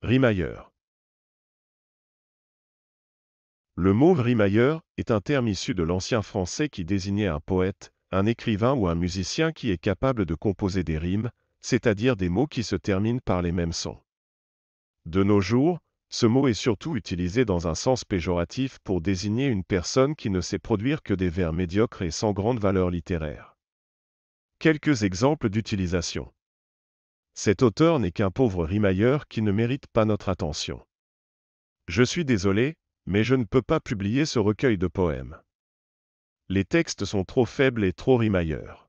Rimailleur Le mot rimailleur est un terme issu de l'ancien français qui désignait un poète, un écrivain ou un musicien qui est capable de composer des rimes, c'est-à-dire des mots qui se terminent par les mêmes sons. De nos jours, ce mot est surtout utilisé dans un sens péjoratif pour désigner une personne qui ne sait produire que des vers médiocres et sans grande valeur littéraire. Quelques exemples d'utilisation. Cet auteur n'est qu'un pauvre rimailleur qui ne mérite pas notre attention. Je suis désolé, mais je ne peux pas publier ce recueil de poèmes. Les textes sont trop faibles et trop rimailleurs.